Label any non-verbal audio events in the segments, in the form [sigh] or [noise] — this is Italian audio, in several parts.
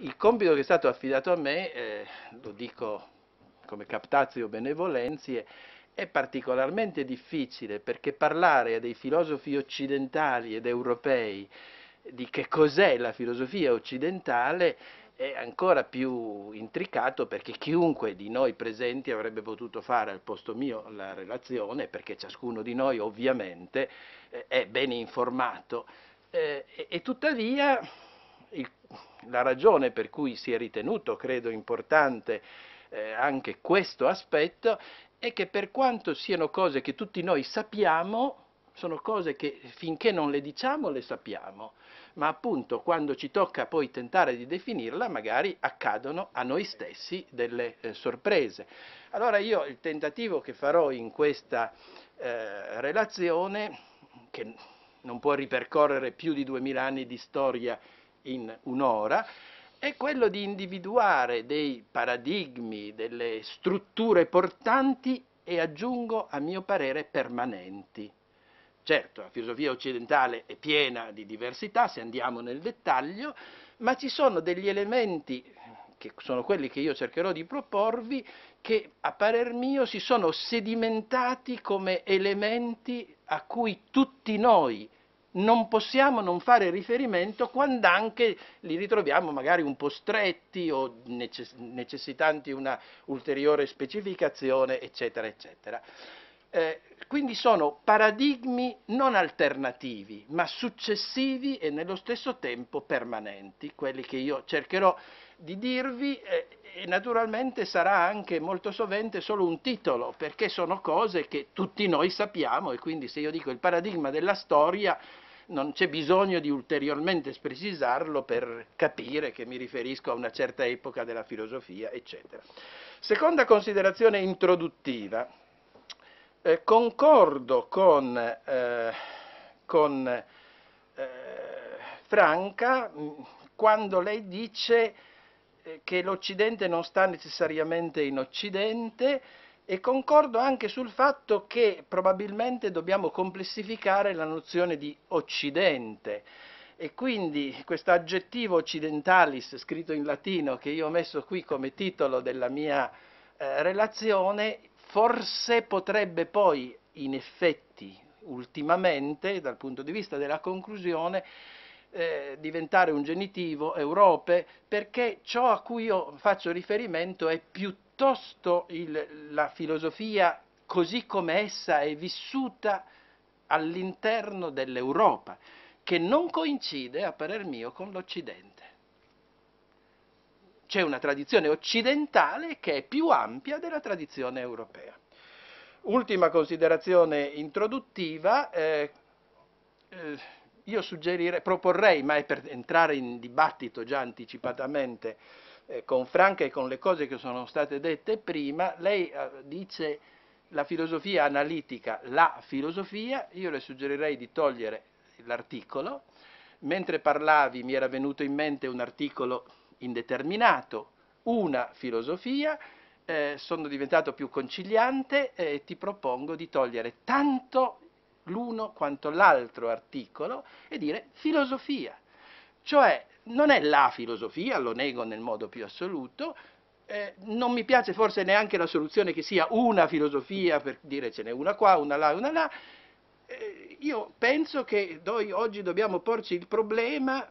Il compito che è stato affidato a me, eh, lo dico come captazio benevolenzie, è particolarmente difficile perché parlare a dei filosofi occidentali ed europei di che cos'è la filosofia occidentale è ancora più intricato perché chiunque di noi presenti avrebbe potuto fare al posto mio la relazione perché ciascuno di noi ovviamente eh, è ben informato eh, e, e tuttavia il la ragione per cui si è ritenuto, credo, importante eh, anche questo aspetto è che per quanto siano cose che tutti noi sappiamo, sono cose che finché non le diciamo le sappiamo, ma appunto quando ci tocca poi tentare di definirla magari accadono a noi stessi delle eh, sorprese. Allora io il tentativo che farò in questa eh, relazione, che non può ripercorrere più di duemila anni di storia in un'ora, è quello di individuare dei paradigmi, delle strutture portanti e aggiungo a mio parere permanenti. Certo, la filosofia occidentale è piena di diversità, se andiamo nel dettaglio, ma ci sono degli elementi, che sono quelli che io cercherò di proporvi, che a parer mio si sono sedimentati come elementi a cui tutti noi, non possiamo non fare riferimento quando anche li ritroviamo magari un po' stretti o necess necessitanti una ulteriore specificazione, eccetera, eccetera. Eh, quindi sono paradigmi non alternativi, ma successivi e nello stesso tempo permanenti, quelli che io cercherò di dirvi eh, e naturalmente sarà anche molto sovente solo un titolo, perché sono cose che tutti noi sappiamo e quindi se io dico il paradigma della storia non c'è bisogno di ulteriormente precisarlo per capire che mi riferisco a una certa epoca della filosofia, eccetera. Seconda considerazione introduttiva eh, concordo con, eh, con eh, Franca mm, quando lei dice eh, che l'Occidente non sta necessariamente in Occidente e concordo anche sul fatto che probabilmente dobbiamo complessificare la nozione di Occidente e quindi questo aggettivo occidentalis scritto in latino che io ho messo qui come titolo della mia eh, relazione forse potrebbe poi, in effetti, ultimamente, dal punto di vista della conclusione, eh, diventare un genitivo Europe, perché ciò a cui io faccio riferimento è piuttosto il, la filosofia così come essa è vissuta all'interno dell'Europa, che non coincide, a parer mio, con l'Occidente. C'è una tradizione occidentale che è più ampia della tradizione europea. Ultima considerazione introduttiva, eh, eh, io proporrei, ma è per entrare in dibattito già anticipatamente eh, con Franca e con le cose che sono state dette prima, lei eh, dice la filosofia analitica, la filosofia, io le suggerirei di togliere l'articolo, mentre parlavi mi era venuto in mente un articolo indeterminato una filosofia, eh, sono diventato più conciliante eh, e ti propongo di togliere tanto l'uno quanto l'altro articolo e dire filosofia. Cioè non è la filosofia, lo nego nel modo più assoluto, eh, non mi piace forse neanche la soluzione che sia una filosofia per dire ce n'è una qua, una là, una là. Eh, io penso che noi oggi dobbiamo porci il problema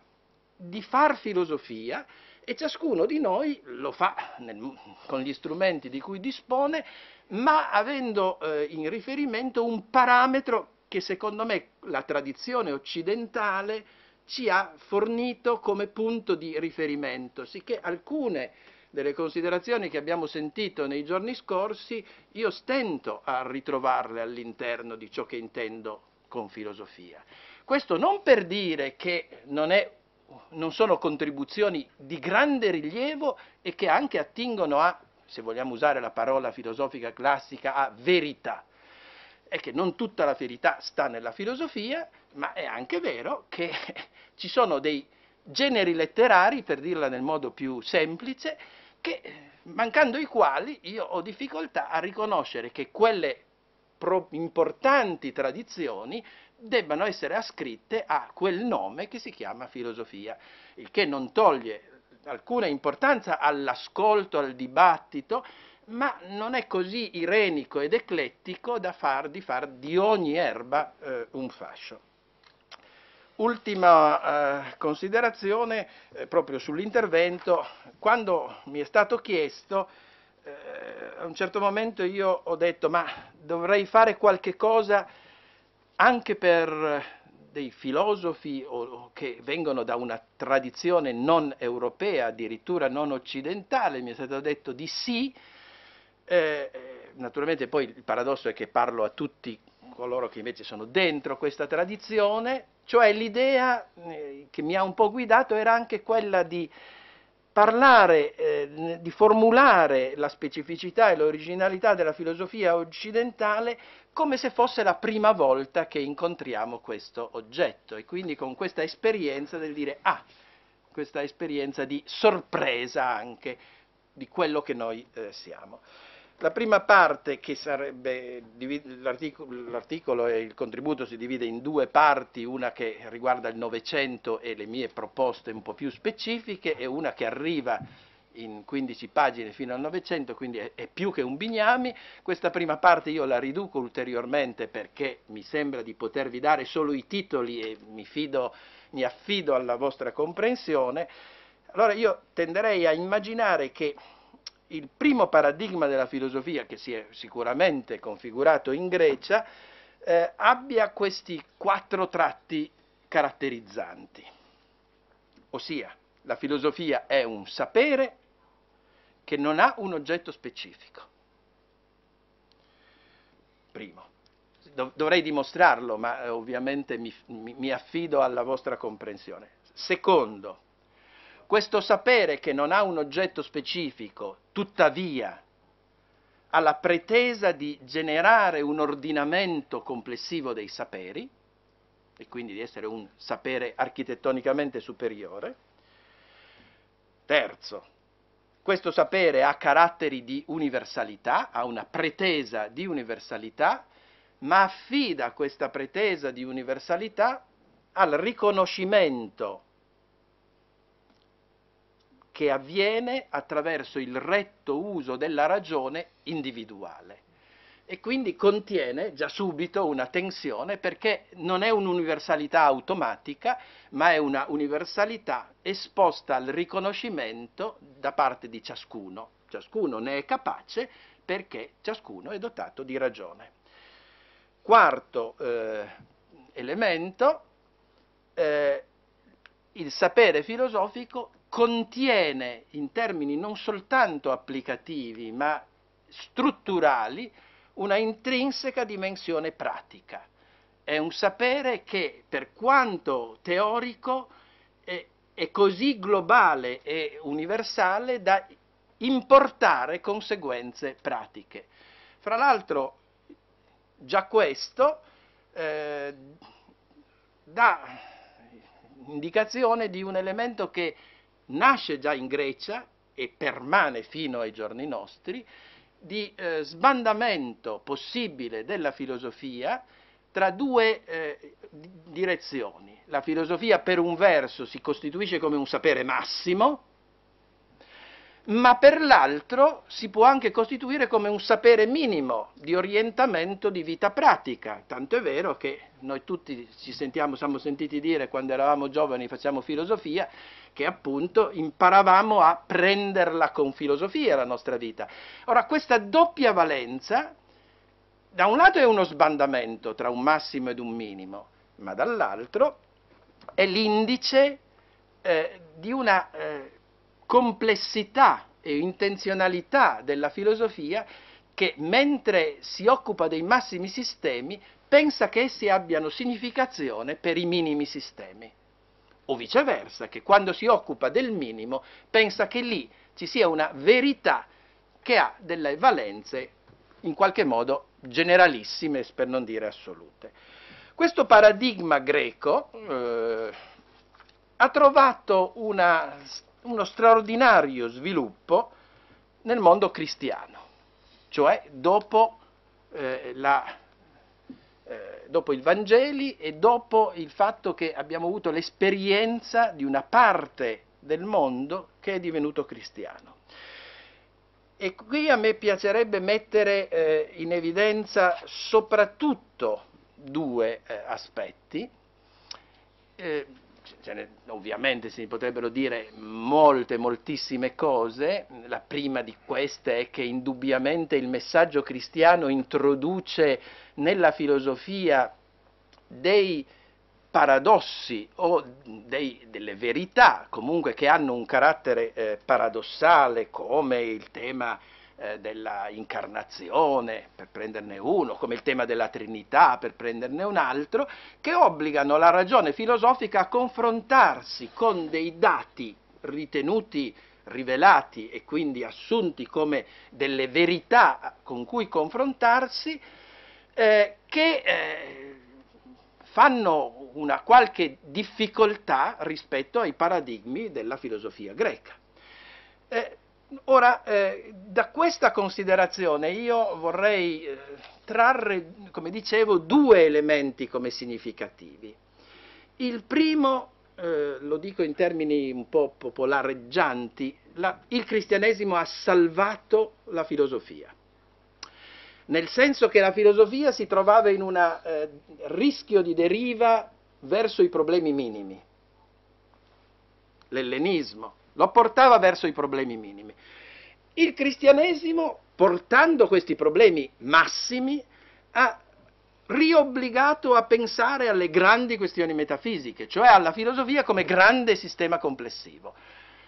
di far filosofia e ciascuno di noi lo fa nel, con gli strumenti di cui dispone, ma avendo eh, in riferimento un parametro che secondo me la tradizione occidentale ci ha fornito come punto di riferimento, sicché alcune delle considerazioni che abbiamo sentito nei giorni scorsi io stento a ritrovarle all'interno di ciò che intendo con filosofia. Questo non per dire che non è non sono contribuzioni di grande rilievo e che anche attingono a, se vogliamo usare la parola filosofica classica, a verità. È che non tutta la verità sta nella filosofia, ma è anche vero che [laughs] ci sono dei generi letterari, per dirla nel modo più semplice, che, eh, mancando i quali io ho difficoltà a riconoscere che quelle importanti tradizioni debbano essere ascritte a quel nome che si chiama filosofia, il che non toglie alcuna importanza all'ascolto, al dibattito, ma non è così irenico ed eclettico da far di, far di ogni erba eh, un fascio. Ultima eh, considerazione eh, proprio sull'intervento, quando mi è stato chiesto, eh, a un certo momento io ho detto ma dovrei fare qualche cosa anche per dei filosofi che vengono da una tradizione non europea, addirittura non occidentale, mi è stato detto di sì. Eh, eh, naturalmente poi il paradosso è che parlo a tutti coloro che invece sono dentro questa tradizione, cioè l'idea eh, che mi ha un po' guidato era anche quella di parlare, eh, di formulare la specificità e l'originalità della filosofia occidentale come se fosse la prima volta che incontriamo questo oggetto e quindi con questa esperienza del dire ah, questa esperienza di sorpresa anche di quello che noi eh, siamo. La prima parte, che sarebbe, l'articolo, l'articolo e il contributo si divide in due parti, una che riguarda il Novecento e le mie proposte un po' più specifiche e una che arriva in 15 pagine fino al Novecento, quindi è, è, più che un bignami. Questa prima parte io la riduco ulteriormente perché mi sembra di potervi dare solo i titoli e mi, fido, mi affido alla vostra comprensione. Allora io tenderei a immaginare che il primo paradigma della filosofia che si è sicuramente configurato in Grecia eh, abbia questi quattro tratti caratterizzanti, ossia la filosofia è un sapere che non ha un oggetto specifico. Primo, dovrei dimostrarlo, ma eh, ovviamente mi, mi affido alla vostra comprensione. Secondo, questo sapere che non ha un oggetto specifico, tuttavia, ha la pretesa di generare un ordinamento complessivo dei saperi, e quindi di essere un sapere architettonicamente superiore. Terzo, questo sapere ha caratteri di universalità, ha una pretesa di universalità, ma affida questa pretesa di universalità al riconoscimento che avviene attraverso il retto uso della ragione individuale. E quindi contiene già subito una tensione perché non è un'universalità automatica, ma è una universalità esposta al riconoscimento da parte di ciascuno. Ciascuno ne è capace perché ciascuno è dotato di ragione. Quarto eh, elemento, eh, il sapere filosofico contiene in termini non soltanto applicativi ma strutturali una intrinseca dimensione pratica. È un sapere che per quanto teorico è, è così globale e universale da importare conseguenze pratiche. Fra l'altro già questo eh, dà indicazione di un elemento che nasce già in Grecia e permane fino ai giorni nostri, di eh, sbandamento possibile della filosofia tra due eh, direzioni. La filosofia per un verso si costituisce come un sapere massimo, ma per l'altro si può anche costituire come un sapere minimo di orientamento di vita pratica, tanto è vero che noi tutti ci sentiamo, siamo sentiti dire quando eravamo giovani facciamo filosofia, che appunto imparavamo a prenderla con filosofia la nostra vita. Ora questa doppia valenza da un lato è uno sbandamento tra un massimo ed un minimo, ma dall'altro è l'indice eh, di una... Eh, complessità e intenzionalità della filosofia che mentre si occupa dei massimi sistemi pensa che essi abbiano significazione per i minimi sistemi o viceversa, che quando si occupa del minimo pensa che lì ci sia una verità che ha delle valenze in qualche modo generalissime, per non dire assolute. Questo paradigma greco eh, ha trovato una uno straordinario sviluppo nel mondo cristiano, cioè dopo, eh, la, eh, dopo i Vangeli e dopo il fatto che abbiamo avuto l'esperienza di una parte del mondo che è divenuto cristiano. E qui a me piacerebbe mettere eh, in evidenza soprattutto due eh, aspetti. Eh, ne, ovviamente si potrebbero dire molte, moltissime cose, la prima di queste è che indubbiamente il messaggio cristiano introduce nella filosofia dei paradossi o dei, delle verità comunque che hanno un carattere eh, paradossale come il tema eh, della incarnazione, per prenderne uno, come il tema della Trinità, per prenderne un altro, che obbligano la ragione filosofica a confrontarsi con dei dati ritenuti rivelati e quindi assunti come delle verità con cui confrontarsi, eh, che eh, fanno una qualche difficoltà rispetto ai paradigmi della filosofia greca. Eh, Ora, eh, da questa considerazione io vorrei eh, trarre, come dicevo, due elementi come significativi. Il primo, eh, lo dico in termini un po' popolareggianti, la, il cristianesimo ha salvato la filosofia, nel senso che la filosofia si trovava in un eh, rischio di deriva verso i problemi minimi, l'ellenismo, lo portava verso i problemi minimi. Il cristianesimo, portando questi problemi massimi, ha riobbligato a pensare alle grandi questioni metafisiche, cioè alla filosofia come grande sistema complessivo.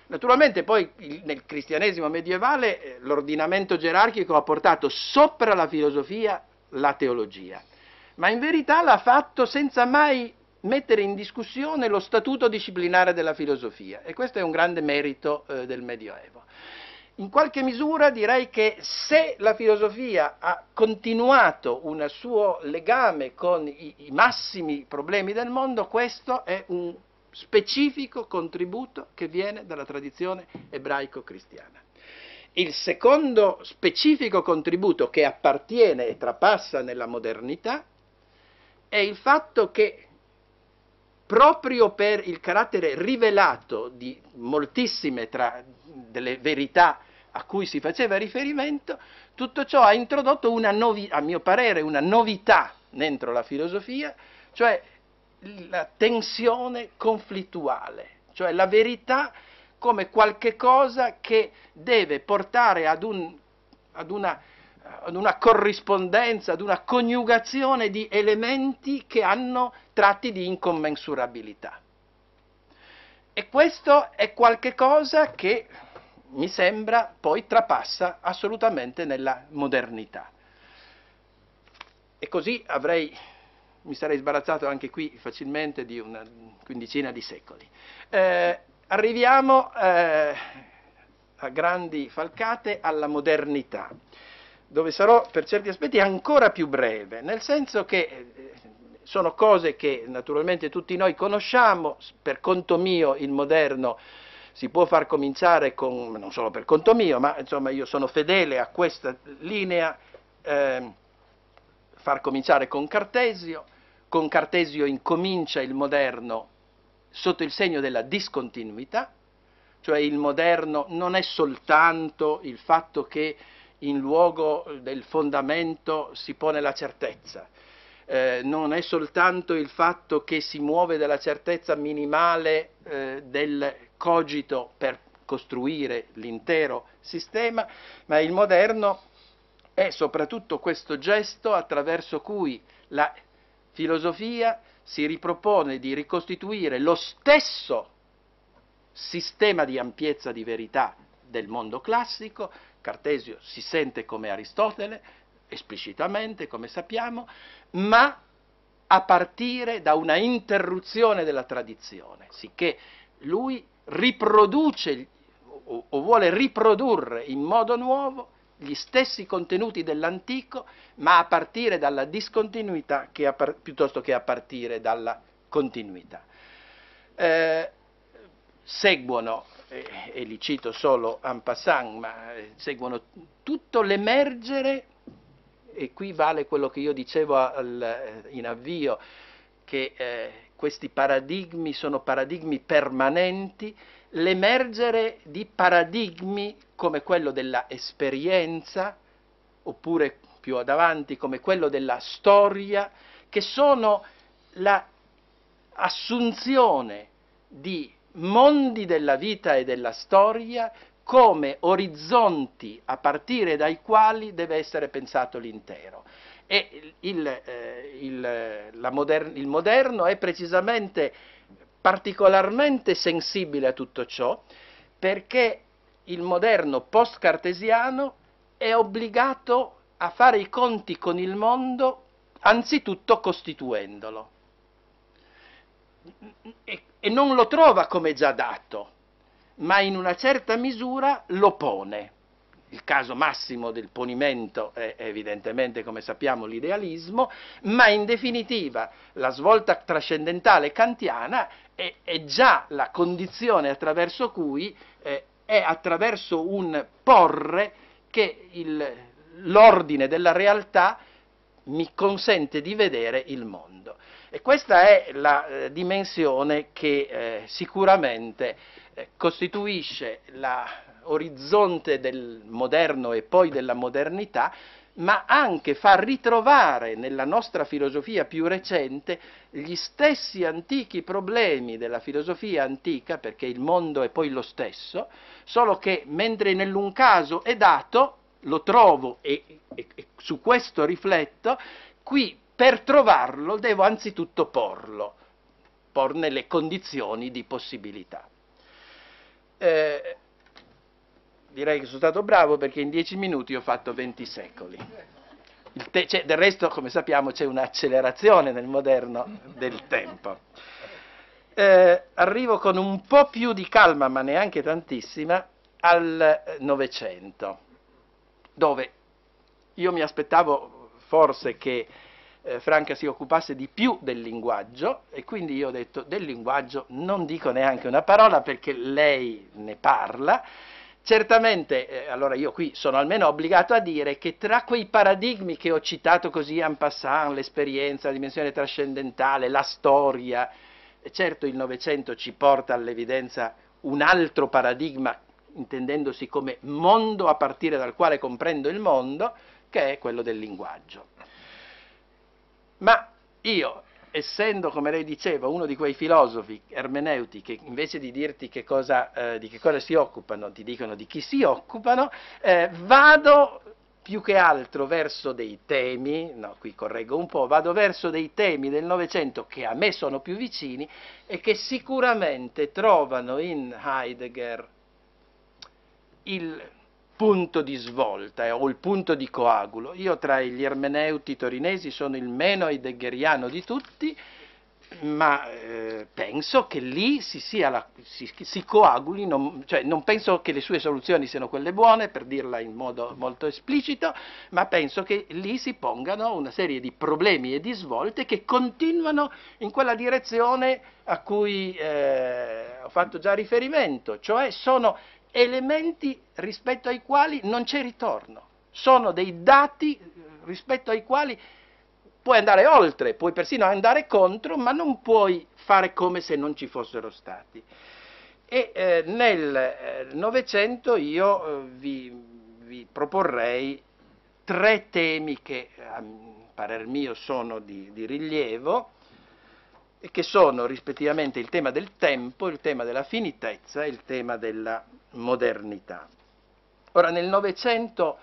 Naturalmente poi nel cristianesimo medievale eh, l'ordinamento gerarchico ha portato sopra la filosofia la teologia, ma in verità l'ha fatto senza mai mettere in discussione lo statuto disciplinare della filosofia e questo è un grande merito eh, del Medioevo. In qualche misura direi che se la filosofia ha continuato un suo legame con i, i massimi problemi del mondo, questo è un specifico contributo che viene dalla tradizione ebraico-cristiana. Il secondo specifico contributo che appartiene e trapassa nella modernità è il fatto che proprio per il carattere rivelato di moltissime tra delle verità a cui si faceva riferimento, tutto ciò ha introdotto novi, a mio parere una novità dentro la filosofia, cioè la tensione conflittuale, cioè la verità come qualche cosa che deve portare ad, un, ad una ad una corrispondenza, ad una coniugazione di elementi che hanno tratti di incommensurabilità. E questo è qualche cosa che mi sembra poi trapassa assolutamente nella modernità. E così avrei, mi sarei sbarazzato anche qui facilmente di una quindicina di secoli. Eh, arriviamo eh, a grandi falcate alla modernità dove sarò per certi aspetti ancora più breve, nel senso che eh, sono cose che naturalmente tutti noi conosciamo, per conto mio il moderno si può far cominciare con, non solo per conto mio, ma insomma io sono fedele a questa linea, eh, far cominciare con Cartesio, con Cartesio incomincia il moderno sotto il segno della discontinuità, cioè il moderno non è soltanto il fatto che in luogo del fondamento si pone la certezza. Eh, non è soltanto il fatto che si muove dalla certezza minimale eh, del cogito per costruire l'intero sistema, ma il moderno è soprattutto questo gesto attraverso cui la filosofia si ripropone di ricostituire lo stesso sistema di ampiezza di verità del mondo classico, Cartesio si sente come Aristotele, esplicitamente, come sappiamo, ma a partire da una interruzione della tradizione, sicché lui riproduce o, vuole riprodurre in modo nuovo gli stessi contenuti dell'antico, ma a partire dalla discontinuità che par- piuttosto che a partire dalla continuità. Eh, seguono eh, e li cito solo en passant, ma eh, seguono tutto l'emergere, e qui vale quello che io dicevo al, eh, in avvio, che eh, questi paradigmi sono paradigmi permanenti, l'emergere di paradigmi come quello della esperienza, oppure più avanti come quello della storia, che sono l'assunzione la di mondi della vita e della storia come orizzonti a partire dai quali deve essere pensato l'intero. E il, eh, il, moder- il moderno è precisamente particolarmente sensibile a tutto ciò perché il moderno post-cartesiano è obbligato a fare i conti con il mondo anzitutto costituendolo. E e non lo trova come già dato, ma in una certa misura lo pone. Il caso massimo del ponimento è evidentemente, come sappiamo, l'idealismo, ma in definitiva la svolta trascendentale kantiana è, è già la condizione attraverso cui eh, è attraverso un porre che il, l'ordine della realtà mi consente di vedere il mondo. E questa è la eh, dimensione che eh, sicuramente eh, costituisce l'orizzonte del moderno e poi della modernità, ma anche fa ritrovare nella nostra filosofia più recente gli stessi antichi problemi della filosofia antica, perché il mondo è poi lo stesso, solo che mentre nell'un caso è dato, lo trovo e, e, e su questo rifletto, qui per trovarlo devo anzitutto porlo, porne le condizioni di possibilità. Eh, direi che sono stato bravo perché in dieci minuti ho fatto 20 secoli. Te- cioè, del resto, come sappiamo, c'è un'accelerazione nel moderno del tempo. Eh, arrivo con un po' più di calma, ma neanche tantissima, al Novecento, dove io mi aspettavo forse che eh, Franca si occupasse di più del linguaggio e quindi io ho detto del linguaggio non dico neanche una parola perché lei ne parla. Certamente, eh, allora io qui sono almeno obbligato a dire che tra quei paradigmi che ho citato così en passant, l'esperienza, la dimensione trascendentale, la storia, certo il Novecento ci porta all'evidenza un altro paradigma intendendosi come mondo a partire dal quale comprendo il mondo, che è quello del linguaggio. Ma io, essendo, come lei diceva, uno di quei filosofi ermeneuti che invece di dirti che cosa, eh, di che cosa si occupano, ti dicono di chi si occupano, eh, vado più che altro verso dei temi, no, qui correggo un po', vado verso dei temi del Novecento che a me sono più vicini e che sicuramente trovano in Heidegger il punto di svolta eh, o il punto di coagulo. Io tra gli ermeneuti torinesi sono il meno heideggeriano di tutti, ma eh, penso che lì si, la, si, si coaguli, non, cioè, non, penso che le sue soluzioni siano quelle buone, per dirla in modo molto esplicito, ma penso che lì si pongano una serie di problemi e di svolte che continuano in quella direzione a cui eh, ho fatto già riferimento, cioè sono elementi rispetto ai quali non c'è ritorno, sono dei dati eh, rispetto ai quali puoi andare oltre, puoi persino andare contro, ma non puoi fare come se non ci fossero stati. E eh, nel eh, Novecento eh, io eh, vi, vi, proporrei tre temi che a parer mio sono di, di rilievo, che sono rispettivamente il tema del tempo, il tema della finitezza e il tema della modernità. Ora nel Novecento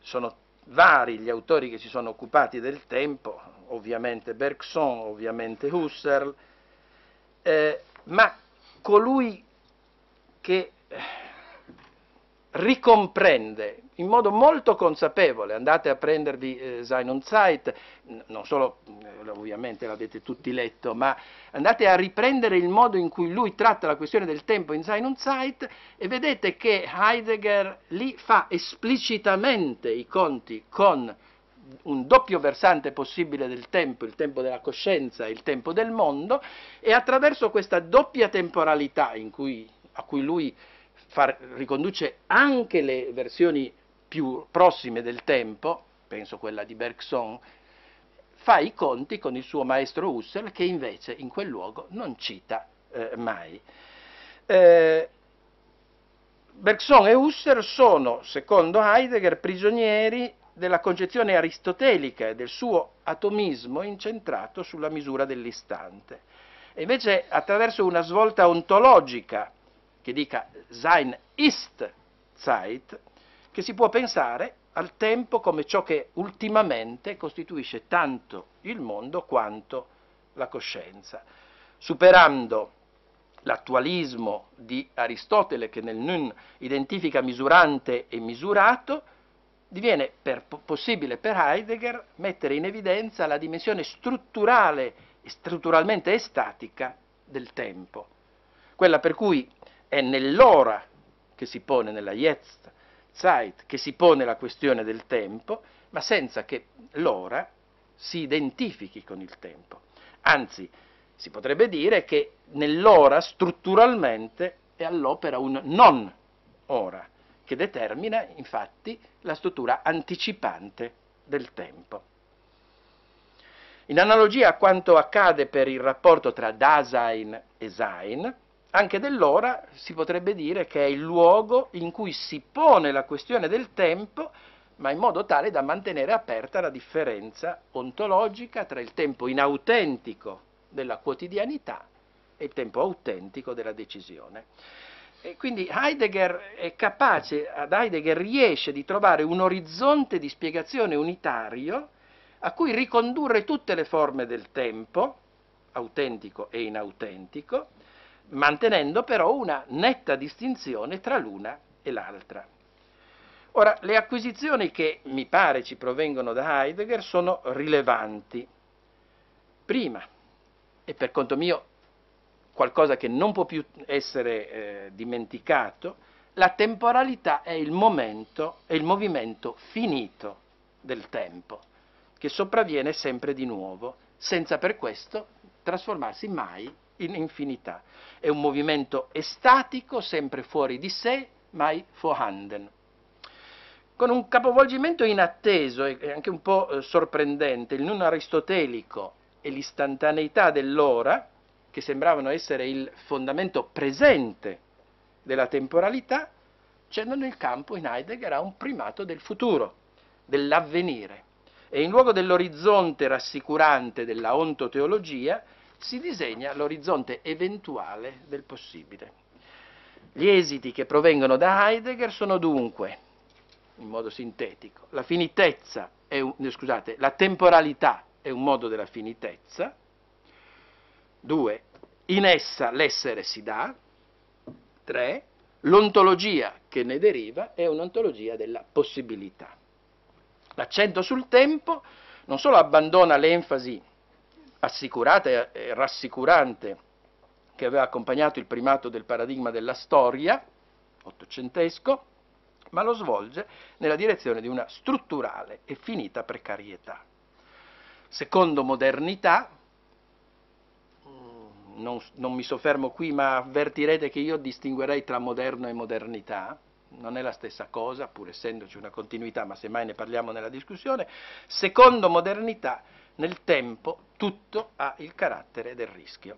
sono vari gli autori che si sono occupati del tempo, ovviamente Bergson, ovviamente Husserl, eh, ma colui che eh, ricomprende in modo molto consapevole, andate a prendervi eh, und Zeit, non solo eh, ovviamente l'avete tutti letto, ma andate a riprendere il modo in cui lui tratta la questione del tempo in Sein und Zeit e vedete che Heidegger lì fa esplicitamente i conti con un doppio versante possibile del tempo, il tempo della coscienza e il tempo del mondo, e attraverso questa doppia temporalità cui, a cui lui far, riconduce anche le versioni più prossime del tempo, penso quella di Bergson, fa i conti con il suo maestro Husserl che invece in quel luogo non cita eh, mai. Eh, Bergson e Husserl sono, secondo Heidegger, prigionieri della concezione aristotelica e del suo atomismo incentrato sulla misura dell'istante. E invece attraverso una svolta ontologica che dica sein ist Zeit, che si può pensare al tempo come ciò che ultimamente costituisce tanto il mondo quanto la coscienza, superando l'attualismo di Aristotele che nel nun identifica misurante e misurato, diviene per, possibile per Heidegger mettere in evidenza la dimensione strutturale e strutturalmente estatica del tempo, quella per cui è nell'ora che si pone nella jetzt, Zeit, che si pone la questione del tempo, ma senza che l'ora si identifichi con il tempo. Anzi, si potrebbe dire che nell'ora strutturalmente è all'opera un non ora, che determina infatti la struttura anticipante del tempo. In analogia a quanto accade per il rapporto tra Dasein e Sein, anche dell'ora si potrebbe dire che è il luogo in cui si pone la questione del tempo, ma in modo tale da mantenere aperta la differenza ontologica tra il tempo inautentico della quotidianità e il tempo autentico della decisione. E quindi Heidegger è capace, ad Heidegger riesce di trovare un orizzonte di spiegazione unitario a cui ricondurre tutte le forme del tempo, autentico e inautentico, mantenendo però una netta distinzione tra l'una e l'altra. Ora, le acquisizioni che mi pare ci provengono da Heidegger sono rilevanti. Prima, e per conto mio qualcosa che non può più essere eh, dimenticato, la temporalità è il momento, è il movimento finito del tempo, che sopravviene sempre di nuovo, senza per questo trasformarsi mai in infinità. È un movimento estatico, sempre fuori di sé, mai vorhanden. Con un capovolgimento inatteso e anche un po' eh, sorprendente, il non aristotelico e l'istantaneità dell'ora, che sembravano essere il fondamento presente della temporalità, cedono il campo in Heidegger a un primato del futuro, dell'avvenire. E in luogo dell'orizzonte rassicurante della ontoteologia, si disegna l'orizzonte eventuale del possibile. Gli esiti che provengono da Heidegger sono dunque, in modo sintetico, la finitezza, un, eh, scusate, la temporalità è un modo della finitezza, due, in essa l'essere si dà, tre, l'ontologia che ne deriva è un'ontologia della possibilità. L'accento sul tempo non solo abbandona l'enfasi assicurata e rassicurante che aveva accompagnato il primato del paradigma della storia ottocentesco, ma lo svolge nella direzione di una strutturale e finita precarietà. Secondo modernità, mm, non, non, mi soffermo qui, ma avvertirete che io distinguerei tra moderno e modernità, non è la stessa cosa, pur essendoci una continuità, ma semmai ne parliamo nella discussione, secondo modernità nel tempo tutto ha il carattere del rischio.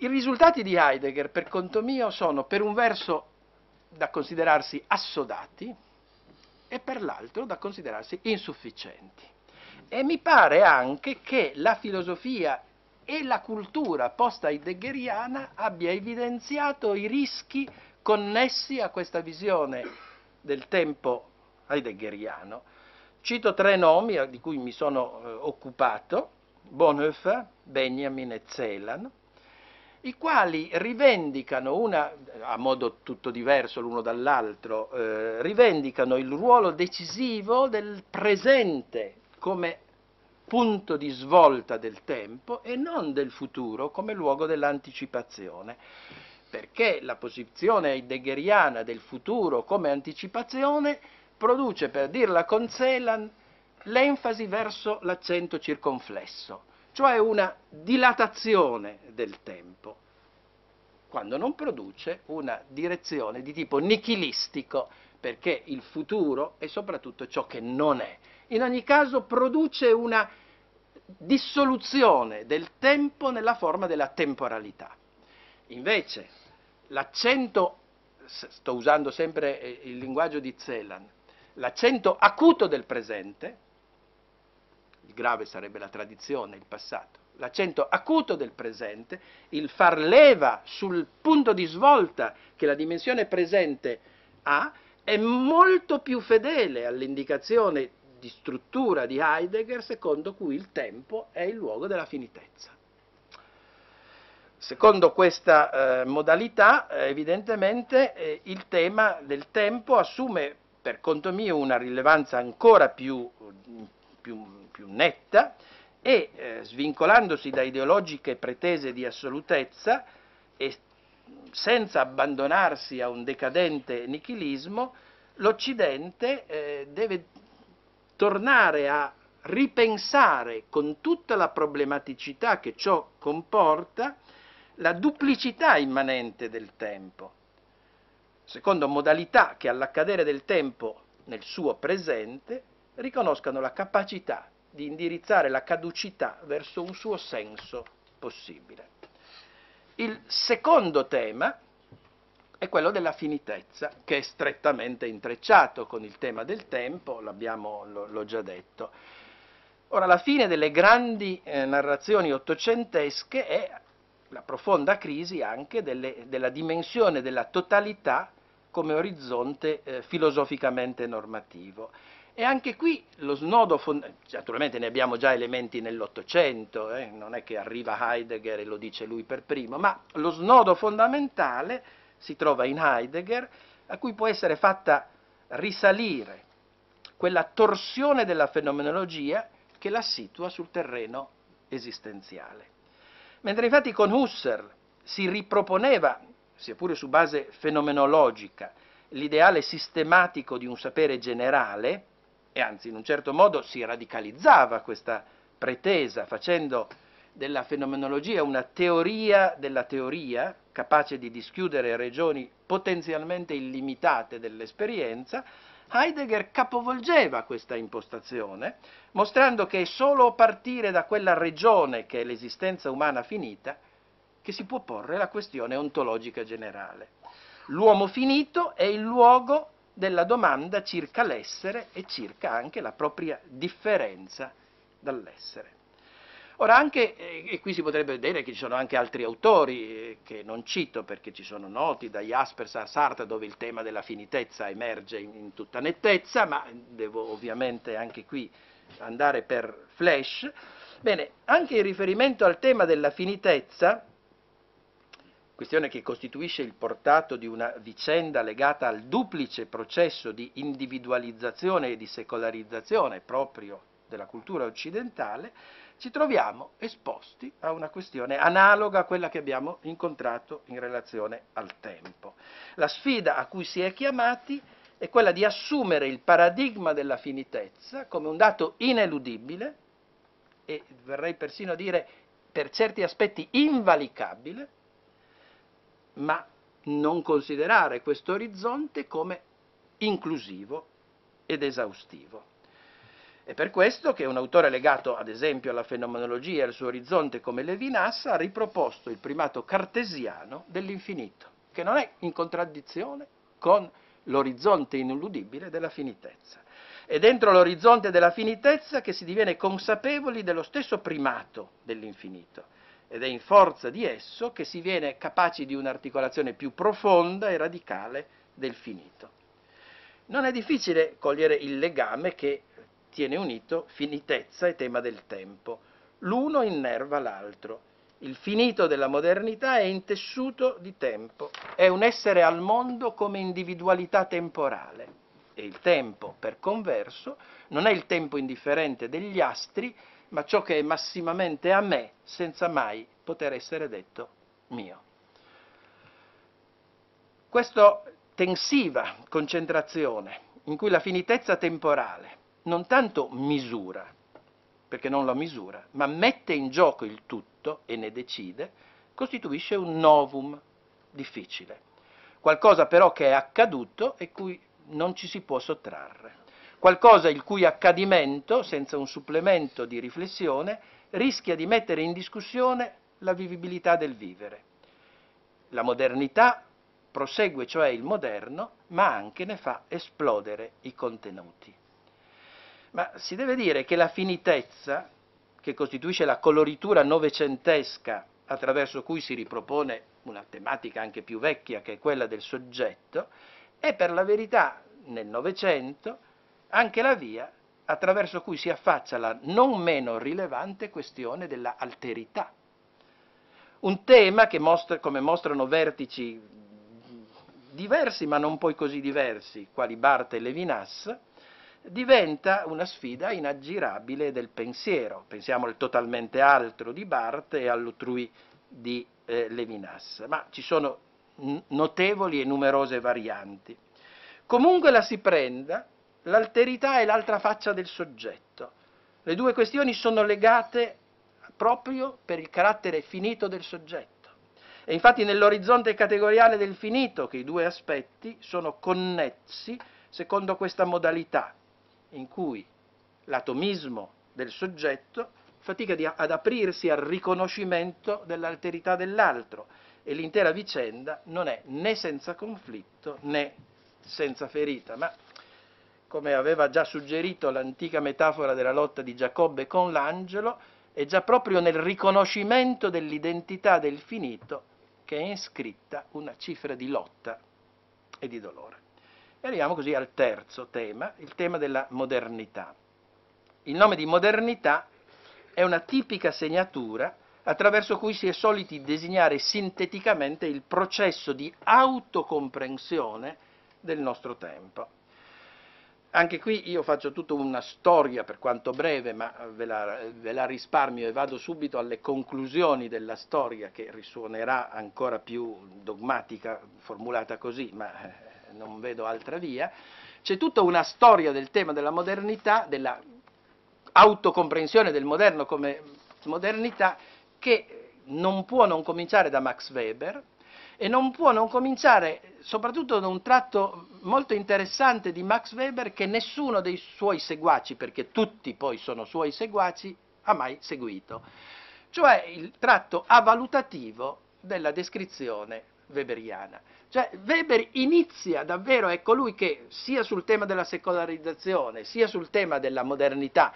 I risultati di Heidegger per conto mio sono per un verso da considerarsi assodati e per l'altro da considerarsi insufficienti. E mi pare anche che la filosofia e la cultura post-heideggeriana abbia evidenziato i rischi connessi a questa visione del tempo heideggeriano. Cito tre nomi eh, di cui mi sono eh, occupato, Bonhoeffer, Benjamin e Zelan, i quali rivendicano una, a modo tutto diverso l'uno dall'altro, eh, rivendicano il ruolo decisivo del presente come punto di svolta del tempo e non del futuro come luogo dell'anticipazione perché la posizione heideggeriana del futuro come anticipazione produce, per dirla con Celan, l'enfasi verso l'accento circonflesso, cioè una dilatazione del tempo, quando non produce una direzione di tipo nichilistico, perché il futuro è soprattutto ciò che non è. In ogni caso produce una dissoluzione del tempo nella forma della temporalità. Invece, l'accento, sto usando sempre eh, il linguaggio di Zelan, l'accento acuto del presente, il grave sarebbe la tradizione, il passato, l'accento acuto del presente, il far leva sul punto di svolta che la dimensione presente ha, è molto più fedele all'indicazione di struttura di Heidegger secondo cui il tempo è il luogo della finitezza. Secondo questa eh, modalità, eh, evidentemente, eh, il tema del tempo assume per conto mio una rilevanza ancora più, più, più netta e, eh, svincolandosi da ideologiche pretese di assolutezza e senza abbandonarsi a un decadente nichilismo, l'Occidente eh, deve tornare a ripensare con tutta la problematicità che ciò comporta la duplicità immanente del tempo, secondo modalità che all'accadere del tempo nel suo presente riconoscano la capacità di indirizzare la caducità verso un suo senso possibile. Il secondo tema è quello della finitezza, che è strettamente intrecciato con il tema del tempo, l'ho già detto. Ora, la fine delle grandi eh, narrazioni ottocentesche è la profonda crisi anche delle, della dimensione della totalità come orizzonte eh, filosoficamente normativo. E anche qui lo snodo, fondamentale, naturalmente ne abbiamo già elementi nell'Ottocento, eh, non è che arriva Heidegger e lo dice lui per primo, ma lo snodo fondamentale si trova in Heidegger, a cui può essere fatta risalire quella torsione della fenomenologia che la situa sul terreno esistenziale. Mentre infatti con Husserl si riproponeva, sia pure su base fenomenologica, l'ideale sistematico di un sapere generale, e anzi in un certo modo si radicalizzava questa pretesa facendo della fenomenologia una teoria della teoria capace di dischiudere regioni potenzialmente illimitate dell'esperienza, Heidegger capovolgeva questa impostazione, mostrando che è solo a partire da quella regione che è l'esistenza umana finita che si può porre la questione ontologica generale. L'uomo finito è il luogo della domanda circa l'essere e circa anche la propria differenza dall'essere. Ora anche, eh, e qui si potrebbe vedere che ci sono anche altri autori eh, che non cito perché ci sono noti, da Jaspers a Sartre dove il tema della finitezza emerge in, in tutta nettezza, ma devo ovviamente anche qui andare per flash. Bene, anche in riferimento al tema della finitezza, questione che costituisce il portato di una vicenda legata al duplice processo di individualizzazione e di secolarizzazione proprio della cultura occidentale, ci troviamo esposti a una questione analoga a quella che abbiamo incontrato in relazione al tempo. La sfida a cui si è chiamati è quella di assumere il paradigma della finitezza come un dato ineludibile e vorrei persino dire per certi aspetti invalicabile, ma non considerare questo orizzonte come inclusivo ed esaustivo. È per questo che un autore legato ad esempio alla fenomenologia e al suo orizzonte come Levinas ha riproposto il primato cartesiano dell'infinito, che non è in contraddizione con l'orizzonte ineludibile della finitezza. È dentro l'orizzonte della finitezza che si diviene consapevoli dello stesso primato dell'infinito ed è in forza di esso che si viene capaci di un'articolazione più profonda e radicale del finito. Non è difficile cogliere il legame che tiene unito finitezza e tema del tempo. L'uno innerva l'altro. Il finito della modernità è intessuto di tempo, è un essere al mondo come individualità temporale e il tempo, per converso, non è il tempo indifferente degli astri, ma ciò che è massimamente a me, senza mai poter essere detto mio. Questa tensiva concentrazione, in cui la finitezza temporale non tanto misura, perché non la misura, ma mette in gioco il tutto e ne decide, costituisce un novum difficile, qualcosa però che è accaduto e cui non ci si può sottrarre, qualcosa il cui accadimento, senza un supplemento di riflessione, rischia di mettere in discussione la vivibilità del vivere. La modernità prosegue cioè il moderno, ma anche ne fa esplodere i contenuti ma si deve dire che la finitezza, che costituisce la coloritura novecentesca attraverso cui si ripropone una tematica anche più vecchia che è quella del soggetto, è per la verità nel Novecento anche la via attraverso cui si affaccia la non meno rilevante questione della alterità. Un tema che, mostra, come mostrano vertici diversi, ma non poi così diversi, quali Barthes e Levinas, diventa una sfida inaggirabile del pensiero. Pensiamo al totalmente altro di Barthes e all'autrui di eh, Levinas, ma ci sono notevoli e numerose varianti. Comunque la si prenda, l'alterità è l'altra faccia del soggetto. Le due questioni sono legate proprio per il carattere finito del soggetto. E infatti nell'orizzonte categoriale del finito che i due aspetti sono connessi secondo questa modalità, in cui l'atomismo del soggetto fatica di, ad aprirsi al riconoscimento dell'alterità dell'altro e l'intera vicenda non è né senza conflitto né senza ferita, ma come aveva già suggerito l'antica metafora della lotta di Giacobbe con l'angelo, è già proprio nel riconoscimento dell'identità del finito che è iscritta una cifra di lotta e di dolore. E arriviamo così al terzo tema, il tema della modernità. Il nome di modernità è una tipica segnatura attraverso cui si è soliti designare sinteticamente il processo di autocomprensione del nostro tempo. Anche qui io faccio tutta una storia, per quanto breve, ma ve la, ve la risparmio e vado subito alle conclusioni della storia che risuonerà ancora più dogmatica, formulata così, ma eh, non vedo altra via, c'è tutta una storia del tema della modernità, della autocomprensione del moderno come modernità, che non può non cominciare da Max Weber e non può non cominciare soprattutto da un tratto molto interessante di Max Weber che nessuno dei suoi seguaci, perché tutti poi sono suoi seguaci, ha mai seguito, cioè il tratto avvalutativo della descrizione weberiana. Cioè Weber inizia davvero, è colui che sia sul tema della secolarizzazione, sia sul tema della modernità,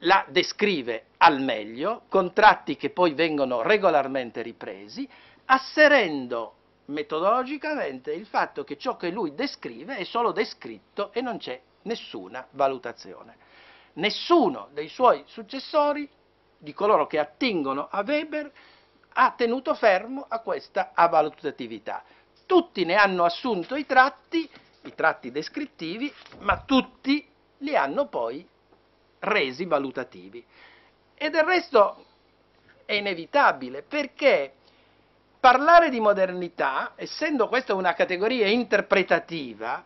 la descrive al meglio, contratti che poi vengono regolarmente ripresi, asserendo metodologicamente il fatto che ciò che lui descrive è solo descritto e non c'è nessuna valutazione. Nessuno dei suoi successori, di coloro che attingono a Weber, ha tenuto fermo a questa avvalutatività. Tutti ne hanno assunto i tratti, i tratti descrittivi, ma tutti li hanno poi resi valutativi. E del resto è inevitabile perché parlare di modernità, essendo questa una categoria interpretativa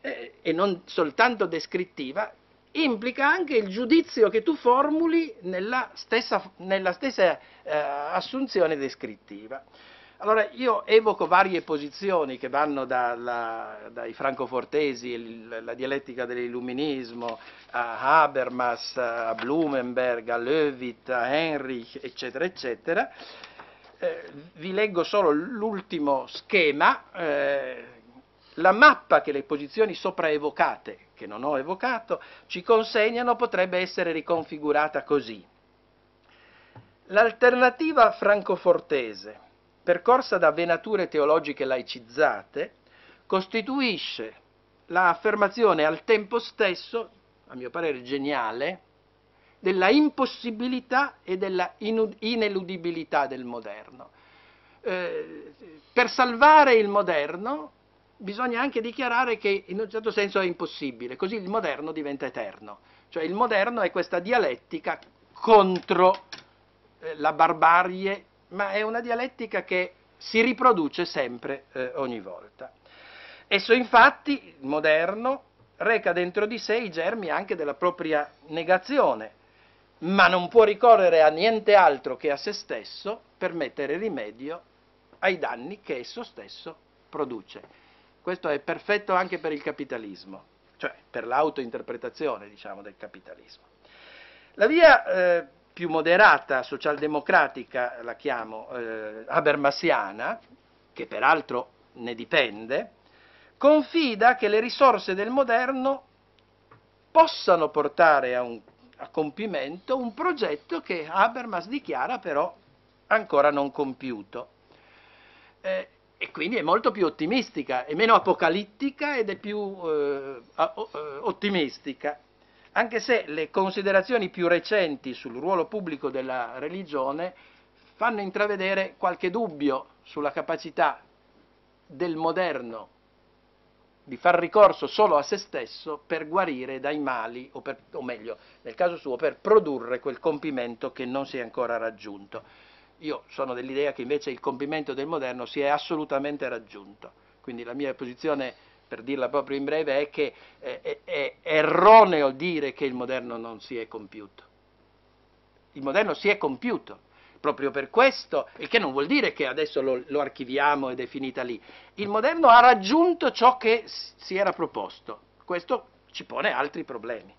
eh, e non soltanto descrittiva, implica anche il giudizio che tu formuli nella stessa, nella stessa eh, assunzione descrittiva. Allora io evoco varie posizioni che vanno dalla, dai francofortesi, il, la dialettica dell'illuminismo, a Habermas, a Blumenberg, a Löwit, a Heinrich, eccetera, eccetera. Eh, vi leggo solo l'ultimo schema eh, la mappa che le posizioni sopraevocate, che non ho evocato, ci consegnano potrebbe essere riconfigurata così. L'alternativa francofortese, percorsa da venature teologiche laicizzate, costituisce l'affermazione al tempo stesso, a mio parere geniale, della impossibilità e della ineludibilità del moderno. Eh, per salvare il moderno bisogna anche dichiarare che in un certo senso è impossibile, così il moderno diventa eterno. Cioè il moderno è questa dialettica contro eh, la barbarie, ma è una dialettica che si riproduce sempre eh, ogni volta. Esso infatti, il moderno, reca dentro di sé i germi anche della propria negazione, ma non può ricorrere a niente altro che a se stesso per mettere rimedio ai danni che esso stesso produce. Questo è perfetto anche per il capitalismo, cioè per l'autointerpretazione diciamo, del capitalismo. La via eh, più moderata, socialdemocratica, la chiamo eh, Habermasiana, che peraltro ne dipende, confida che le risorse del moderno possano portare a, un, a compimento un progetto che Habermas dichiara però ancora non compiuto. Eh, e quindi è molto più ottimistica, è meno apocalittica ed è più eh, eh, ottimistica, anche se le considerazioni più recenti sul ruolo pubblico della religione fanno intravedere qualche dubbio sulla capacità del moderno di far ricorso solo a se stesso per guarire dai mali, o, per, o meglio, nel caso suo, per produrre quel compimento che non si è ancora raggiunto. Io sono dell'idea che invece il compimento del moderno si è assolutamente raggiunto. Quindi la mia posizione, per dirla proprio in breve, è che è, eh, è, è erroneo dire che il moderno non si è compiuto. Il moderno si è compiuto, proprio per questo, il che non vuol dire che adesso lo, lo, archiviamo ed è finita lì. Il moderno ha raggiunto ciò che si era proposto, questo ci pone altri problemi.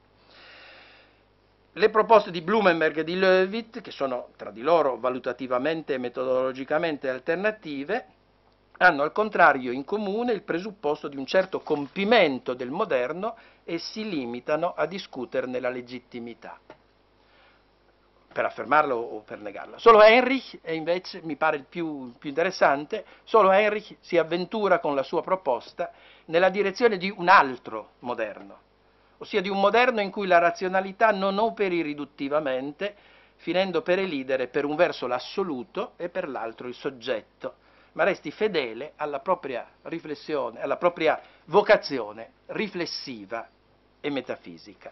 Le proposte di Blumenberg e di Löwit, che sono tra di loro valutativamente e metodologicamente alternative, hanno al contrario in comune il presupposto di un certo compimento del moderno e si limitano a discuterne la legittimità, per affermarlo o per negarlo. Solo Heinrich, e invece mi pare il più, più interessante, solo Heinrich si avventura con la sua proposta nella direzione di un altro moderno, ossia di un moderno in cui la razionalità non operi riduttivamente, finendo per elidere per un verso l'assoluto e per l'altro il soggetto, ma resti fedele alla propria riflessione, alla propria vocazione riflessiva e metafisica.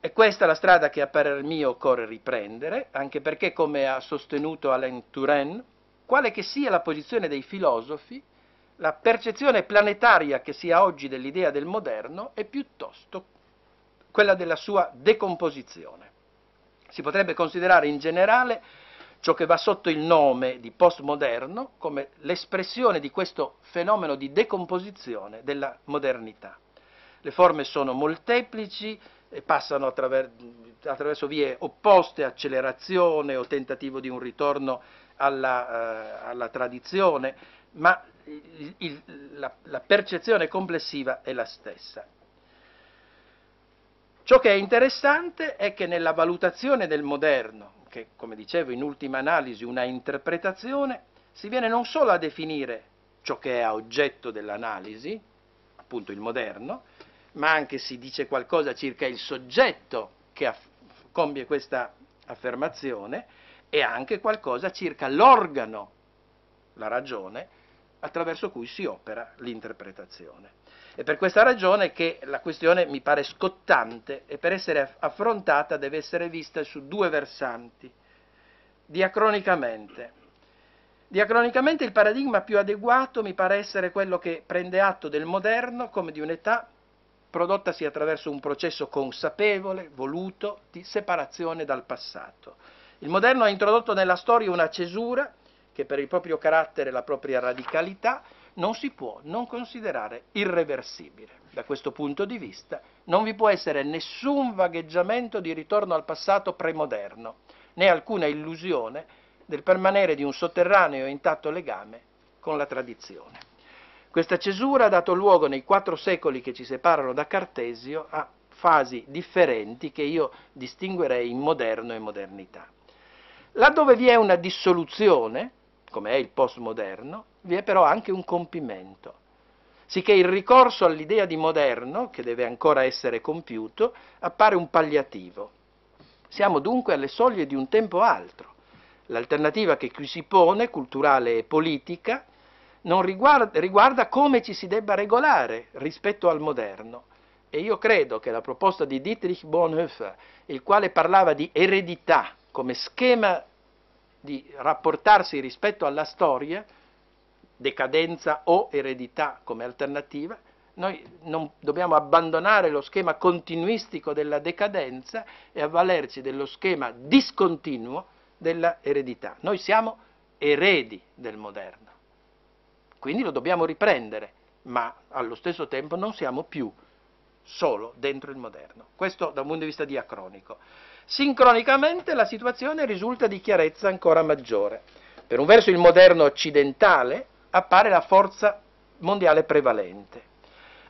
E questa è la strada che a parer mio occorre riprendere, anche perché, come ha sostenuto Alain Touraine, quale che sia la posizione dei filosofi, la percezione planetaria che si ha oggi dell'idea del moderno è piuttosto quella della sua decomposizione. Si potrebbe considerare in generale ciò che va sotto il nome di postmoderno come l'espressione di questo fenomeno di decomposizione della modernità. Le forme sono molteplici e passano attraver- attraverso vie opposte, accelerazione o tentativo di un ritorno alla, eh, alla tradizione, ma il, il, la, la percezione complessiva è la stessa. Ciò che è interessante è che nella valutazione del moderno, che come dicevo in ultima analisi una interpretazione, si viene non solo a definire ciò che è a oggetto dell'analisi, appunto il moderno, ma anche si dice qualcosa circa il soggetto che aff- compie questa affermazione e anche qualcosa circa l'organo, la ragione, attraverso cui si opera l'interpretazione. È per questa ragione che la questione mi pare scottante e per essere affrontata deve essere vista su due versanti, diacronicamente. Diacronicamente il paradigma più adeguato mi pare essere quello che prende atto del moderno come di un'età prodottasi attraverso un processo consapevole, voluto, di separazione dal passato. Il moderno ha introdotto nella storia una cesura che per il proprio carattere e la propria radicalità non si può non considerare irreversibile. Da questo punto di vista non vi può essere nessun vagheggiamento di ritorno al passato premoderno, né alcuna illusione del permanere di un sotterraneo e intatto legame con la tradizione. Questa cesura ha dato luogo nei quattro secoli che ci separano da Cartesio a fasi differenti che io distinguerei in moderno e modernità. Laddove vi è una dissoluzione, come è il postmoderno, vi è però anche un compimento, sicché il ricorso all'idea di moderno, che deve ancora essere compiuto, appare un palliativo. Siamo dunque alle soglie di un tempo altro. L'alternativa che qui si pone, culturale e politica, non riguarda, riguarda come ci si debba regolare rispetto al moderno. E io credo che la proposta di Dietrich Bonhoeffer, il quale parlava di eredità come schema di rapportarsi rispetto alla storia, decadenza o eredità come alternativa, noi non, dobbiamo abbandonare lo schema continuistico della decadenza e avvalerci dello schema discontinuo della eredità. Noi siamo eredi del moderno, quindi lo dobbiamo riprendere, ma allo stesso tempo non siamo più solo dentro il moderno. Questo da un punto di vista diacronico. Sincronicamente la situazione risulta di chiarezza ancora maggiore. Per un verso il moderno occidentale appare la forza mondiale prevalente.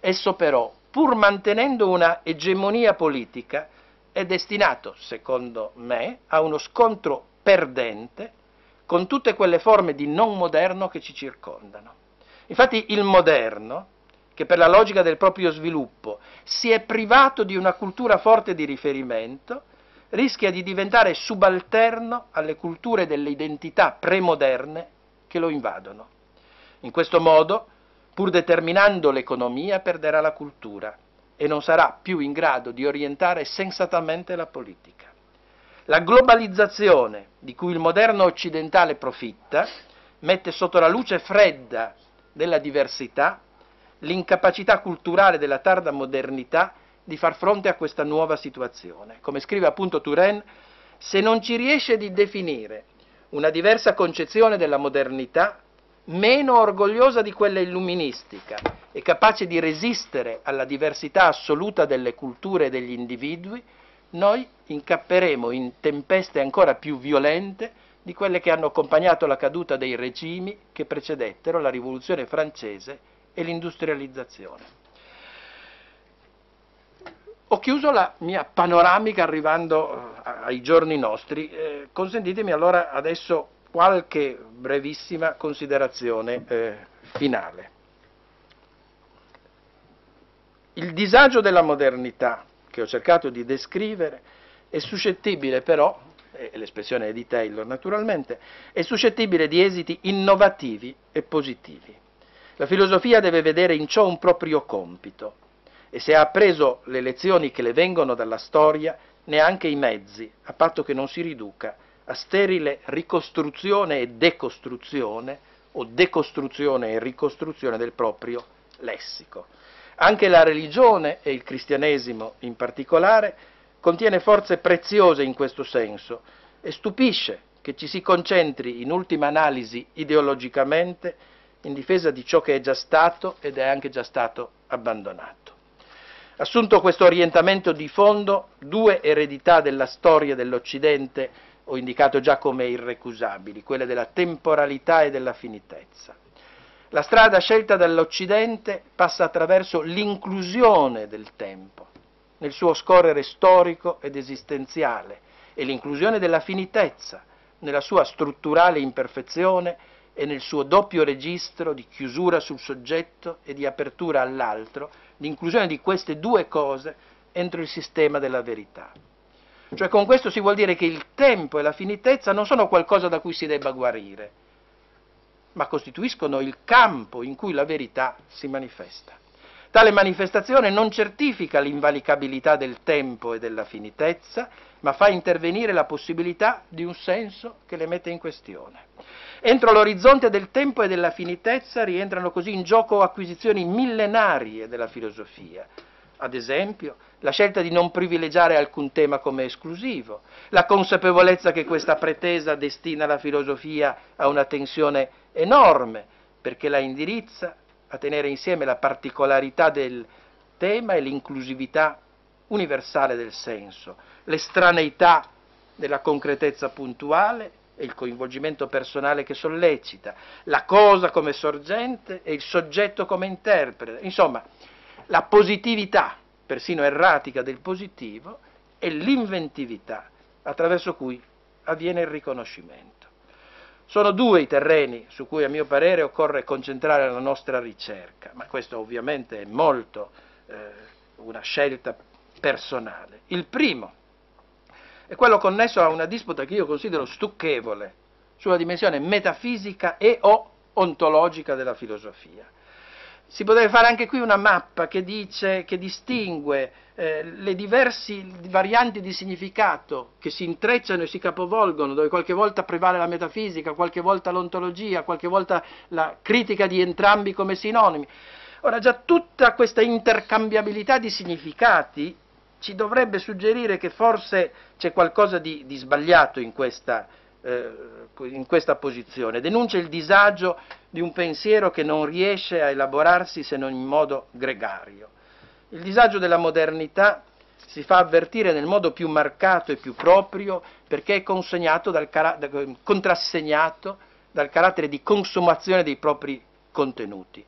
Esso però, pur mantenendo una egemonia politica, è destinato, secondo me, a uno scontro perdente con tutte quelle forme di non moderno che ci circondano. Infatti il moderno, che per la logica del proprio sviluppo si è privato di una cultura forte di riferimento, rischia di diventare subalterno alle culture delle identità premoderne che lo invadono. In questo modo, pur determinando l'economia, perderà la cultura e non sarà più in grado di orientare sensatamente la politica. La globalizzazione di cui il moderno occidentale profitta mette sotto la luce fredda della diversità l'incapacità culturale della tarda modernità di far fronte a questa nuova situazione. Come scrive appunto Turenne, se non ci riesce di definire una diversa concezione della modernità, meno orgogliosa di quella illuministica e capace di resistere alla diversità assoluta delle culture e degli individui, noi incapperemo in tempeste ancora più violente di quelle che hanno accompagnato la caduta dei regimi che precedettero la rivoluzione francese e l'industrializzazione. Ho chiuso la mia panoramica arrivando eh, ai giorni nostri, eh, consentitemi allora adesso qualche brevissima considerazione eh, finale. Il disagio della modernità che ho cercato di descrivere è suscettibile però, e l'espressione è di Taylor naturalmente, è suscettibile di esiti innovativi e positivi. La filosofia deve vedere in ciò un proprio compito, e se ha appreso le lezioni che le vengono dalla storia, neanche i mezzi, a patto che non si riduca a sterile ricostruzione e decostruzione o decostruzione e ricostruzione del proprio lessico. Anche la religione e il cristianesimo in particolare contiene forze preziose in questo senso e stupisce che ci si concentri in ultima analisi ideologicamente in difesa di ciò che è già stato ed è anche già stato abbandonato. Assunto questo orientamento di fondo, due eredità della storia dell'Occidente ho indicato già come irrecusabili, quelle della temporalità e della finitezza. La strada scelta dall'Occidente passa attraverso l'inclusione del tempo nel suo scorrere storico ed esistenziale e l'inclusione della finitezza nella sua strutturale imperfezione e nel suo doppio registro di chiusura sul soggetto e di apertura all'altro, l'inclusione di queste due cose entro il sistema della verità. Cioè con questo si vuol dire che il tempo e la finitezza non sono qualcosa da cui si debba guarire, ma costituiscono il campo in cui la verità si manifesta. Tale manifestazione non certifica l'invalicabilità del tempo e della finitezza, ma fa intervenire la possibilità di un senso che le mette in questione. Entro l'orizzonte del tempo e della finitezza rientrano così in gioco acquisizioni millenarie della filosofia, ad esempio, la scelta di non privilegiare alcun tema come esclusivo, la consapevolezza che questa pretesa destina la filosofia a una tensione enorme, perché la indirizza a tenere insieme la particolarità del tema e l'inclusività universale del senso, l'estraneità della concretezza puntuale e il coinvolgimento personale che sollecita, la cosa come sorgente e il soggetto come interprete, insomma la positività, persino erratica, del positivo e l'inventività attraverso cui avviene il riconoscimento. Sono due i terreni su cui a mio parere occorre concentrare la nostra ricerca, ma questo ovviamente è molto eh, una scelta personale. Il primo è quello connesso a una disputa che io considero stucchevole sulla dimensione metafisica e o ontologica della filosofia. Si potrebbe fare anche qui una mappa che, dice, che distingue eh, le diverse varianti di significato che si intrecciano e si capovolgono, dove qualche volta prevale la metafisica, qualche volta l'ontologia, qualche volta la critica di entrambi come sinonimi. Ora già tutta questa intercambiabilità di significati ci dovrebbe suggerire che forse c'è qualcosa di, di sbagliato in questa, eh, in questa posizione. Denuncia il disagio di un pensiero che non riesce a elaborarsi se non in modo gregario. Il disagio della modernità si fa avvertire nel modo più marcato e più proprio perché è dal cara- contrassegnato dal carattere di consumazione dei propri contenuti.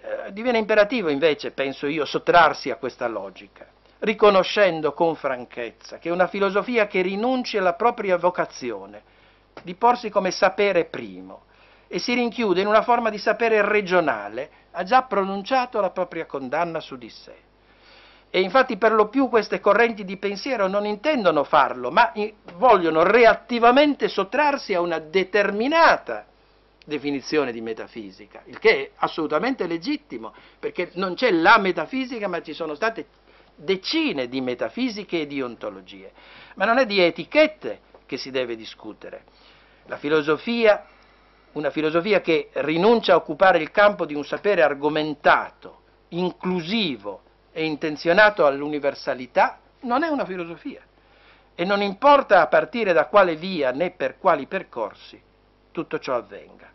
Eh, diviene imperativo invece, penso io, sottrarsi a questa logica riconoscendo con franchezza che una filosofia che rinuncia alla propria vocazione, di porsi come sapere primo e si rinchiude in una forma di sapere regionale, ha già pronunciato la propria condanna su di sé. E infatti per lo più queste correnti di pensiero non intendono farlo, ma vogliono reattivamente sottrarsi a una determinata definizione di metafisica, il che è assolutamente legittimo, perché non c'è la metafisica, ma ci sono state decine di metafisiche e di ontologie, ma non è di etichette che si deve discutere. La filosofia, una filosofia che rinuncia a occupare il campo di un sapere argomentato, inclusivo e intenzionato all'universalità, non è una filosofia e non importa a partire da quale via né per quali percorsi tutto ciò avvenga.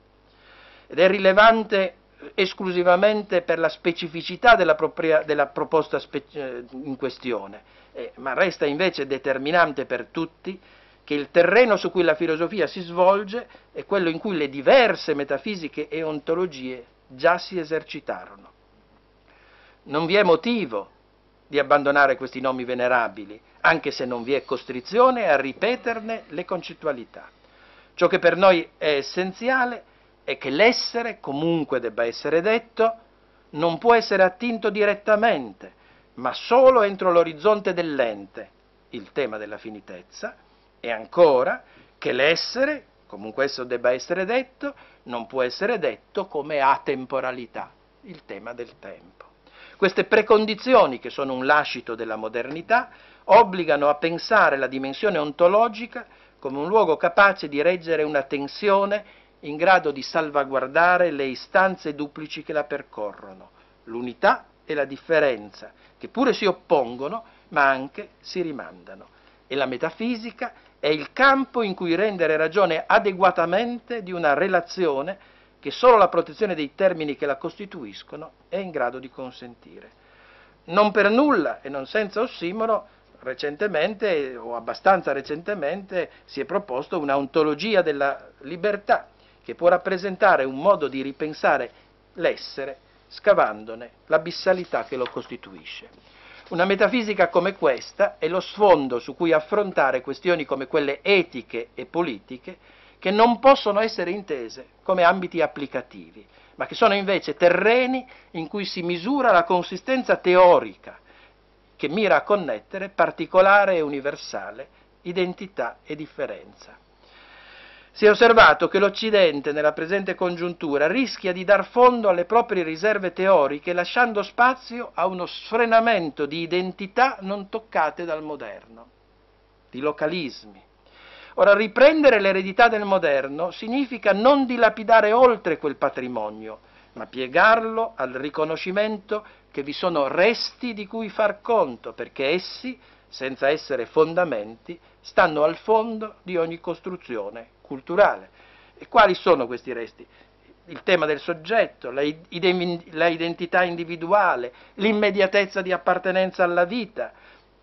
Ed è rilevante esclusivamente per la specificità della, propria, della proposta spe- eh, in questione, eh, ma resta invece determinante per tutti che il terreno su cui la filosofia si svolge è quello in cui le diverse metafisiche e ontologie già si esercitarono. Non vi è motivo di abbandonare questi nomi venerabili, anche se non vi è costrizione a ripeterne le concettualità. Ciò che per noi è essenziale è è che l'essere, comunque debba essere detto, non può essere attinto direttamente, ma solo entro l'orizzonte dell'ente, il tema della finitezza, e ancora che l'essere, comunque esso debba essere detto, non può essere detto come atemporalità, il tema del tempo. Queste precondizioni, che sono un lascito della modernità, obbligano a pensare la dimensione ontologica come un luogo capace di reggere una tensione in grado di salvaguardare le istanze duplici che la percorrono, l'unità e la differenza, che pure si oppongono, ma anche si rimandano. E la metafisica è il campo in cui rendere ragione adeguatamente di una relazione che solo la protezione dei termini che la costituiscono è in grado di consentire. Non per nulla e non senza ossimoro, recentemente o abbastanza recentemente si è proposto una ontologia della libertà, che può rappresentare un modo di ripensare l'essere, scavandone l'abissalità che lo costituisce. Una metafisica come questa è lo sfondo su cui affrontare questioni come quelle etiche e politiche che non possono essere intese come ambiti applicativi, ma che sono invece terreni in cui si misura la consistenza teorica che mira a connettere particolare e universale identità e differenza si è osservato che l'Occidente nella presente congiuntura rischia di dar fondo alle proprie riserve teoriche lasciando spazio a uno sfrenamento di identità non toccate dal moderno, di localismi. Ora, riprendere l'eredità del moderno significa non dilapidare oltre quel patrimonio, ma piegarlo al riconoscimento che vi sono resti di cui far conto, perché essi senza essere fondamenti, stanno al fondo di ogni costruzione culturale. E quali sono questi resti? Il tema del soggetto, l'identità individuale, l'immediatezza di appartenenza alla vita,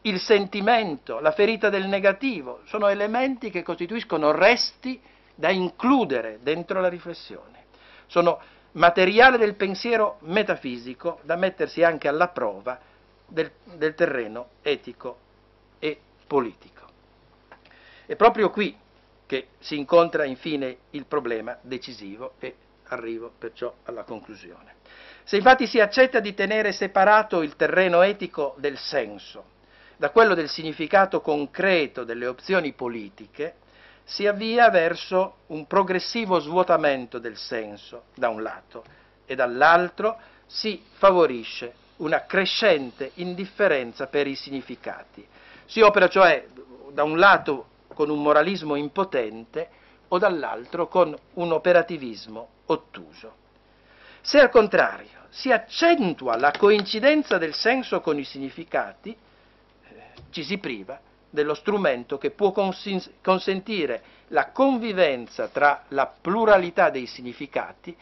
il sentimento, la ferita del negativo, sono elementi che costituiscono resti da includere dentro la riflessione. Sono materiale del pensiero metafisico da mettersi anche alla prova del, del terreno etico e politico. È proprio qui che si incontra infine il problema decisivo e arrivo perciò alla conclusione. Se infatti si accetta di tenere separato il terreno etico del senso da quello del significato concreto delle opzioni politiche, si avvia verso un progressivo svuotamento del senso da un lato e dall'altro si favorisce una crescente indifferenza per i significati si opera cioè da un lato con un moralismo impotente o dall'altro con un operativismo ottuso. Se al contrario si accentua la coincidenza del senso con i significati, eh, ci si priva dello strumento che può consentire la convivenza tra la pluralità dei significati,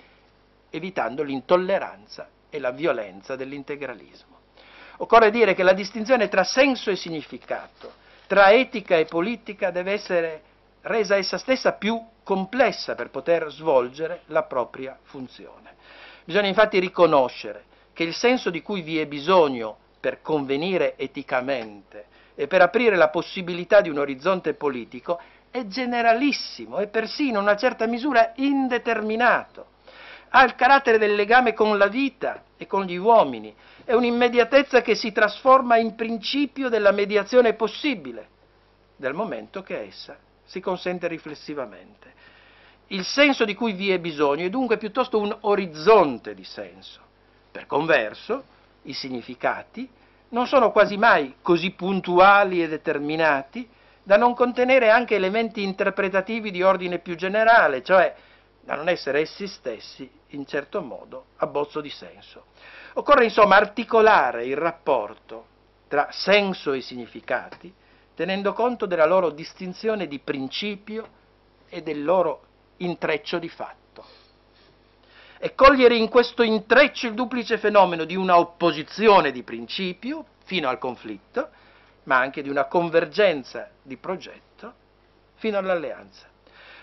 evitando l'intolleranza e la violenza dell'integralismo. Occorre dire che la distinzione tra senso e significato, tra etica e politica deve essere resa essa stessa più complessa per poter svolgere la propria funzione. Bisogna infatti riconoscere che il senso di cui vi è bisogno per convenire eticamente e per aprire la possibilità di un orizzonte politico è generalissimo e persino in una certa misura indeterminato ha il carattere del legame con la vita e con gli uomini, è un'immediatezza che si trasforma in principio della mediazione possibile, dal momento che essa si consente riflessivamente. Il senso di cui vi è bisogno è dunque piuttosto un orizzonte di senso. Per converso, i significati non sono quasi mai così puntuali e determinati da non contenere anche elementi interpretativi di ordine più generale, cioè da non essere essi stessi in certo modo a bozzo di senso. Occorre insomma articolare il rapporto tra senso e significati, tenendo conto della loro distinzione di principio e del loro intreccio di fatto. E cogliere in questo intreccio il duplice fenomeno di una opposizione di principio fino al conflitto, ma anche di una convergenza di progetto fino all'alleanza.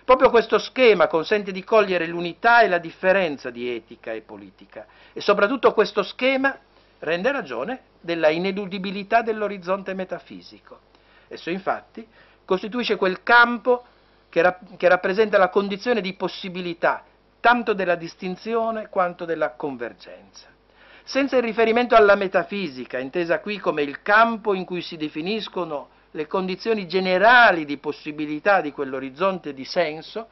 Proprio questo schema consente di cogliere l'unità e la differenza di etica e politica e soprattutto questo schema rende ragione della ineludibilità dell'orizzonte metafisico. Esso infatti costituisce quel campo che, rap- che rappresenta la condizione di possibilità tanto della distinzione quanto della convergenza. Senza il riferimento alla metafisica, intesa qui come il campo in cui si definiscono le condizioni generali di possibilità di quell'orizzonte di senso,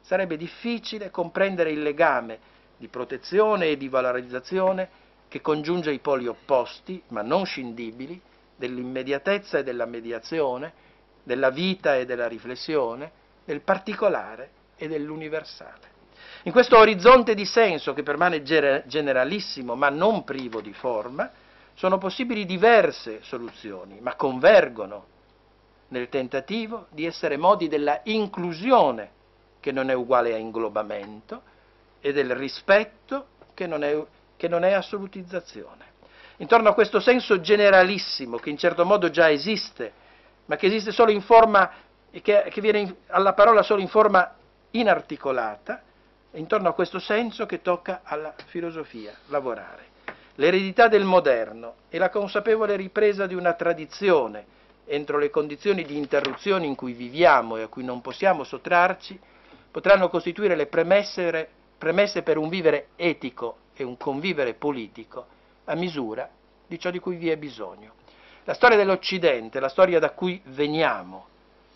sarebbe difficile comprendere il legame di protezione e di valorizzazione che congiunge i poli opposti, ma non scindibili, dell'immediatezza e della mediazione, della vita e della riflessione, del particolare e dell'universale. In questo orizzonte di senso che permane generalissimo ma non privo di forma, sono possibili diverse soluzioni, ma convergono nel tentativo di essere modi della inclusione, che non è uguale a inglobamento, e del rispetto, che non è, che non è assolutizzazione. Intorno a questo senso generalissimo, che in certo modo già esiste, ma che esiste solo in forma, che, che viene in, alla parola solo in forma inarticolata, è intorno a questo senso che tocca alla filosofia lavorare. L'eredità del moderno e la consapevole ripresa di una tradizione, entro le condizioni di interruzione in cui viviamo e a cui non possiamo sottrarci, potranno costituire le premesse, premesse per un vivere etico e un convivere politico a misura di ciò di cui vi è bisogno. La storia dell'Occidente, la storia da cui veniamo,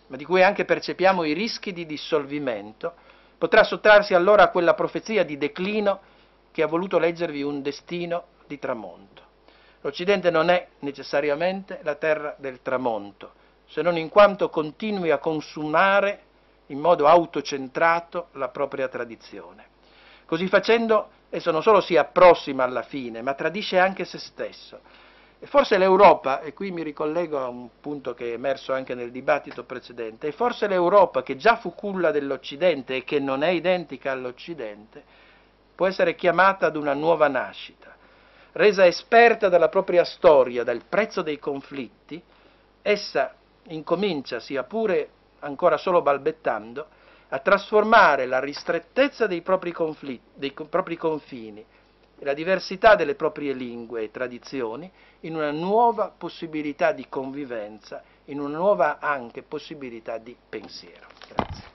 ma di cui anche percepiamo i rischi di dissolvimento, potrà sottrarsi allora a quella profezia di declino che ha voluto leggervi un destino di tramonto. L'Occidente non è necessariamente la terra del tramonto, se non in quanto continui a consumare in modo autocentrato la propria tradizione. Così facendo esso non solo si approssima alla fine, ma tradisce anche se stesso. E forse l'Europa, e qui mi ricollego a un punto che è emerso anche nel dibattito precedente, e forse l'Europa che già fu culla dell'Occidente e che non è identica all'Occidente, può essere chiamata ad una nuova nascita Resa esperta dalla propria storia, dal prezzo dei conflitti, essa incomincia, sia pure ancora solo balbettando, a trasformare la ristrettezza dei propri, dei co propri confini e la diversità delle proprie lingue e tradizioni in una nuova possibilità di convivenza, in una nuova anche possibilità di pensiero. Grazie.